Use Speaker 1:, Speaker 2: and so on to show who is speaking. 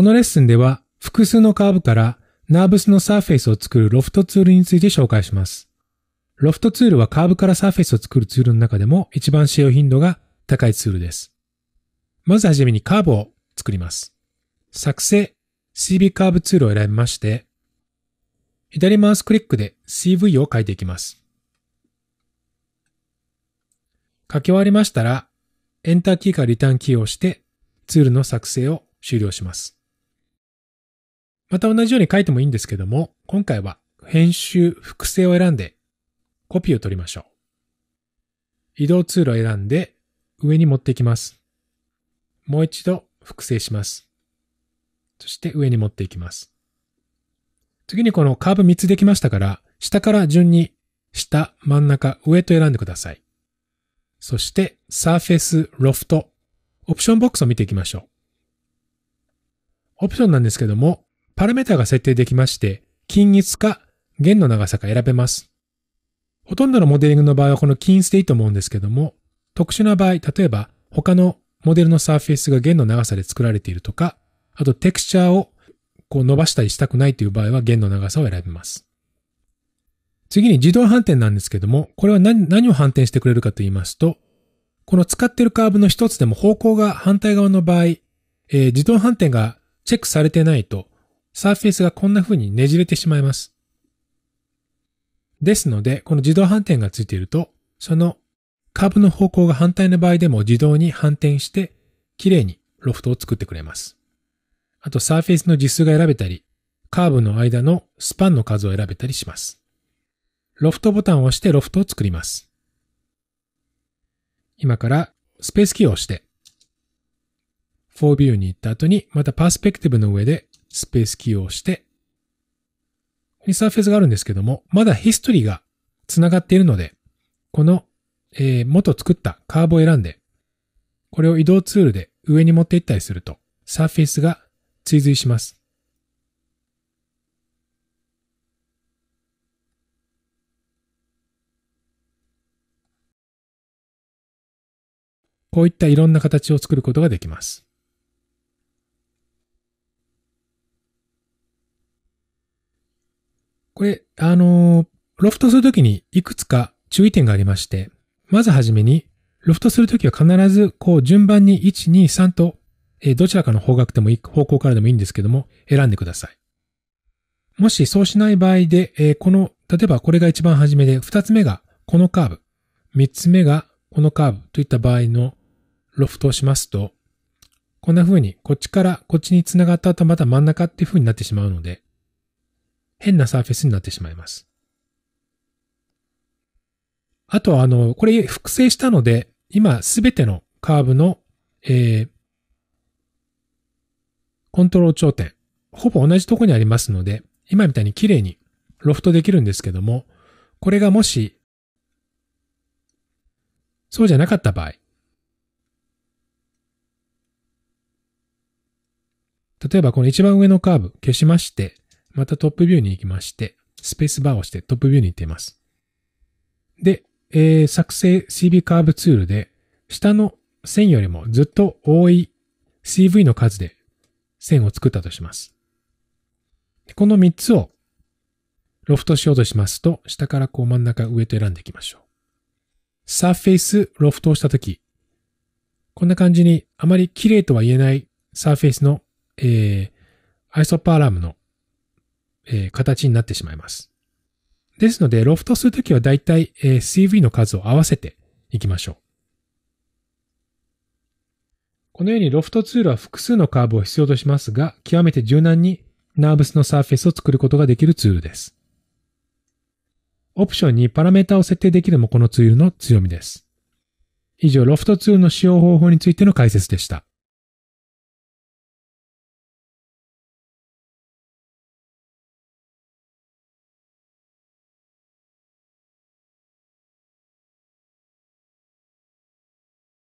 Speaker 1: このレッスンでは複数のカーブからナーブスのサーフェイスを作るロフトツールについて紹介します。ロフトツールはカーブからサーフェイスを作るツールの中でも一番使用頻度が高いツールです。まずはじめにカーブを作ります。作成 CV カーブツールを選びまして、左マウスクリックで CV を書いていきます。書き終わりましたら、エンターキーかリターンキーを押してツールの作成を終了します。また同じように書いてもいいんですけども、今回は編集、複製を選んで、コピーを取りましょう。移動ツールを選んで、上に持っていきます。もう一度複製します。そして上に持っていきます。次にこのカーブ3つできましたから、下から順に下、真ん中、上と選んでください。そして、サーフェス、ロフト、オプションボックスを見ていきましょう。オプションなんですけども、パラメータが設定できまして、均一か弦の長さか選べます。ほとんどのモデリングの場合はこの均一でいいと思うんですけども、特殊な場合、例えば他のモデルのサーフェイスが弦の長さで作られているとか、あとテクスチャーをこう伸ばしたりしたくないという場合は弦の長さを選びます。次に自動反転なんですけども、これは何何を反転してくれるかと言いますと、この使っているカーブの一つでも方向が反対側の場合、えー、自動反転がチェックされてないと、サーフェイスがこんな風にねじれてしまいます。ですので、この自動反転がついていると、そのカーブの方向が反対の場合でも自動に反転して、綺麗にロフトを作ってくれます。あと、サーフェイスの実数が選べたり、カーブの間のスパンの数を選べたりします。ロフトボタンを押してロフトを作ります。今からスペースキーを押して、4ビューに行った後に、またパースペクティブの上でスペースキーを押して、ここにサーフェスがあるんですけども、まだヒストリーが繋がっているので、この、えー、元作ったカーブを選んで、これを移動ツールで上に持っていったりすると、サーフェスが追随します。こういったいろんな形を作ることができます。これ、あのー、ロフトするときにいくつか注意点がありまして、まずはじめに、ロフトするときは必ず、こう、順番に1、2、3と、えー、どちらかの方角でもいい、方向からでもいいんですけども、選んでください。もしそうしない場合で、えー、この、例えばこれが一番初めで、2つ目がこのカーブ、3つ目がこのカーブといった場合のロフトをしますと、こんな風にこっちからこっちに繋がった後また真ん中っていう風になってしまうので、変なサーフェスになってしまいます。あとは、あの、これ複製したので、今すべてのカーブの、えー、コントロール頂点、ほぼ同じとこにありますので、今みたいに綺麗にロフトできるんですけども、これがもし、そうじゃなかった場合、例えばこの一番上のカーブ消しまして、またトップビューに行きまして、スペースバーを押してトップビューに行っています。で、えー、作成 CV カーブツールで、下の線よりもずっと多い CV の数で線を作ったとします。この3つをロフトしようとしますと、下からこう真ん中上と選んでいきましょう。サーフェイスロフトをしたとき、こんな感じにあまり綺麗とは言えないサーフェイスの、えー、アイソパーラムのえ形になってしまいます。ですので、ロフトするときはだいたい CV の数を合わせていきましょう。このようにロフトツールは複数のカーブを必要としますが、極めて柔軟にナーブスのサーフェスを作ることができるツールです。オプションにパラメータを設定できるもこのツールの強みです。以上、ロフトツールの使用方法についての解説でした。